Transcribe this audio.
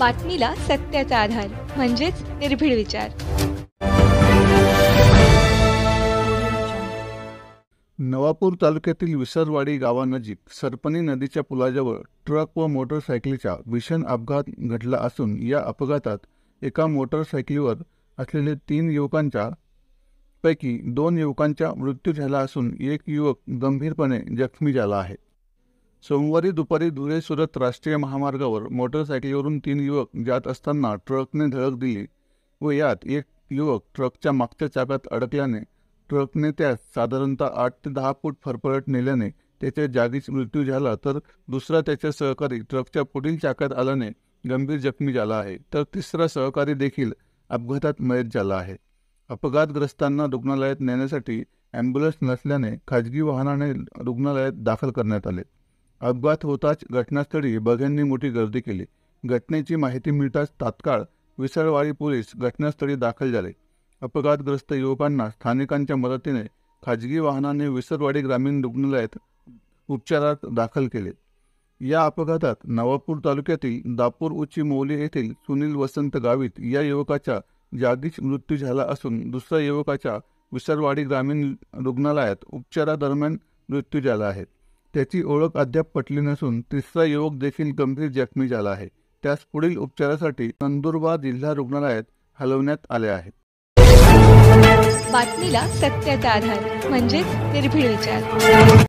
बातमीला सत्याचा आधार म्हणजेच निर्भीड विचार नवापूर तालुक्यातील विसरवाडी गावानजीक सरपणी नदीच्या पुलाजवळ ट्रक व मोटरसायकलीचा भीषण अपघात घडला असून या अपघातात एका मोटरसायकलीवर असलेले तीन युवकांच्या पैकी दोन युवकांचा मृत्यू झाला असून एक युवक गंभीरपणे जखमी झाला आहे सोमवारी दुपारी धुळे सुरत राष्ट्रीय महामार्गावर मोटरसायकलीवरून तीन युवक जात असताना ट्रकने धडक दिली व यात एक युवक ट्रकच्या मागच्या चाप्यात अडकल्याने ट्रकने त्यास साधारणतः आठ ते दहा फूट फरफरट नेल्याने त्याच्या जागीच मृत्यू झाला तर दुसरा त्याच्या सहकारी ट्रकच्या पुढील चाकात आल्याने गंभीर जखमी झाला आहे तर तिसरा सहकारी देखील अपघातात मयत झाला आहे अपघातग्रस्तांना रुग्णालयात नेण्यासाठी ॲम्ब्युलन्स नसल्याने खाजगी वाहनाने रुग्णालयात दाखल करण्यात आले अपघात होताच घटनास्थळी बघ्यांनी मोठी गर्दी केली घटनेची माहिती मिळताच तात्काळ विसरवाडी पोलीस घटनास्थळी दाखल झाले अपघातग्रस्त युवकांना स्थानिकांच्या मदतीने खाजगी वाहनाने विसरवाडी ग्रामीण रुग्णालयात उपचारात दाखल केले या अपघातात नवापूर तालुक्यातील दापूर उची मौली येथील सुनील वसंत गावित या युवकाचा जागीच मृत्यू झाला असून दुसऱ्या युवकाचा विसरवाडी ग्रामीण रुग्णालयात उपचारादरम्यान मृत्यू झाला आहे त्याची ओळख अद्याप पटली नसून तिसरा युवक देखील गंभीर जखमी झाला आहे त्यास पुढील उपचारासाठी नंदुरबार जिल्हा रुग्णालयात हलवण्यात आले आहे बातमीला सत्याचा आधार म्हणजेच निर्भीड विचार